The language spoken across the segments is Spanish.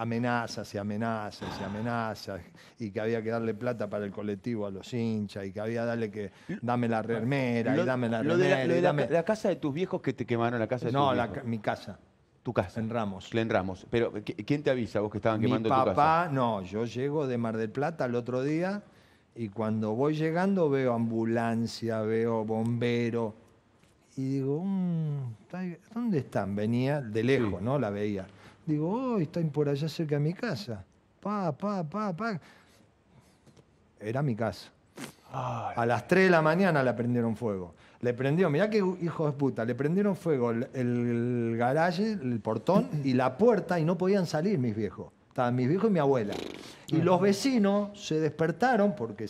amenazas y amenazas y amenazas, y que había que darle plata para el colectivo a los hinchas, y que había darle que dame la remera, y dame la remera. la, casa de tus viejos que te quemaron la casa no, mi casa. Tu casa. En Ramos. Pero, ¿quién te avisa vos que estaban quemando mi papá, no, yo llego de Mar del Plata el otro día y cuando voy llegando veo ambulancia, veo bombero y digo, mm, ¿dónde están? Venía de lejos, ¿no? La veía. Digo, oh, están por allá cerca de mi casa. Pa, pa, pa, pa. Era mi casa. a las 3 de la mañana le prendieron fuego. Le prendió, mirá qué hijo de puta, le prendieron fuego el, garaje, el portón y la puerta y no podían salir mis viejos. Estaban mis viejos y mi abuela. Y los vecinos se despertaron porque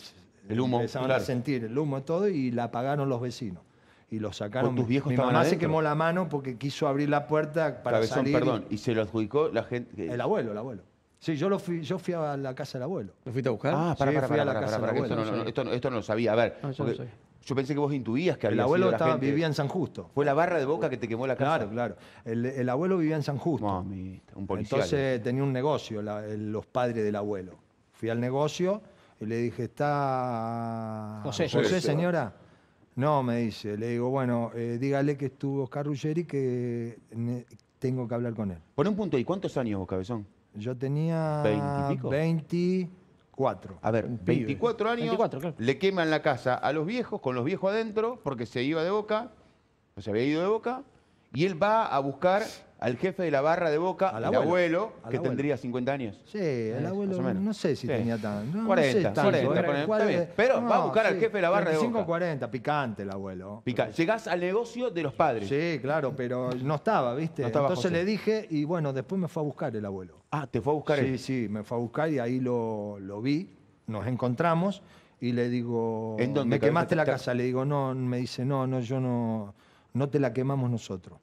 el humo, a sentir el humo y todo y la apagaron los vecinos y lo sacaron. Tus viejos Mi mamá se quemó la mano porque quiso abrir la puerta para salir. perdón. Y... se lo adjudicó la gente? El abuelo, el abuelo. Sí, yo, fui, yo fui a la casa del abuelo. ¿Lo fuiste a buscar? Ah, para, sí, para, para, para, para esto, no, esto, no, lo sabía. A ver, yo, pensé que vos intuías que el abuelo vivía en San Justo. ¿Fue la barra de boca que te quemó la casa? Claro, claro. El, abuelo vivía en San Justo. un Entonces tenía un negocio, los padres del abuelo. Fui al negocio y le dije, está... José señora. No, me dice, le digo, bueno, eh, dígale que estuvo Oscar Ruggeri que tengo que hablar con él. Pon un punto ¿Y ¿cuántos años vos, Cabezón? Yo tenía ¿Veintipico? 24. A ver, 24 años, le queman la casa a los viejos, con los viejos adentro, porque se iba de boca, o se había ido de boca, y él va a buscar al jefe de la barra de Boca, al abuelo, que tendría 50 años. Sí, el eh, abuelo, no sé si tenía tanto. 40, 40, eh, Pero va a buscar al jefe de la barra de Boca. 40, picante el abuelo. Picante. Llegás al negocio de los padres. Sí, claro, pero no estaba, ¿viste? Estaba Entonces le dije y bueno, después me fue a buscar el abuelo. Ah, ¿te fue a buscar sí, Sí, sí, me fue a buscar y ahí lo, lo vi, nos encontramos y le digo, ¿En dónde, me quemaste la casa. Le digo, no, me dice, no, no, yo no no te la quemamos nosotros.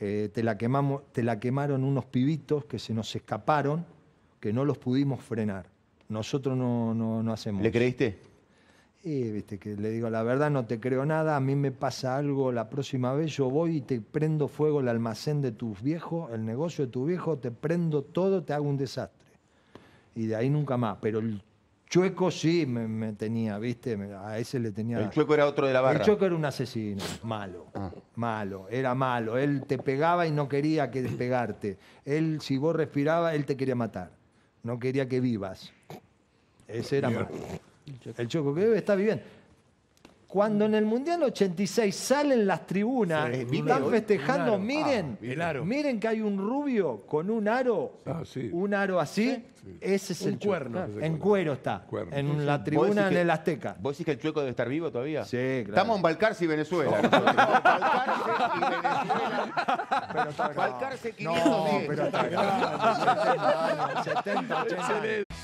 Eh, te, la quemamos, te la quemaron unos pibitos que se nos escaparon, que no los pudimos frenar. Nosotros no, no, no hacemos. ¿Le creíste? Eh, viste, que le digo, la verdad no te creo nada, a mí me pasa algo, la próxima vez yo voy y te prendo fuego el almacén de tus viejos, el negocio de tu viejo, te prendo todo, te hago un desastre. Y de ahí nunca más. Pero el Chueco sí me, tenía, ¿viste? A ese le tenía. El chueco era otro de la barra. El Chueco era un asesino, malo, ah. malo, era malo. Él te pegaba y no quería que despegarte. Él, si vos respiraba él te quería matar. No quería que vivas. Ese era malo. El Chueco que está viviendo. Cuando en el Mundial 86 salen las tribunas, y están festejando, miren, ah, miren que hay un rubio con un aro, ah, un aro así, ese es el cuerno. chueco. Ah, en cuero está, en la tribuna en el Azteca. ¿Vos decís que el chueco debe estar vivo todavía? Sí, claro. Estamos en Balcarce y Venezuela. Balcarce y Venezuela. Balcarce pero está 70, 80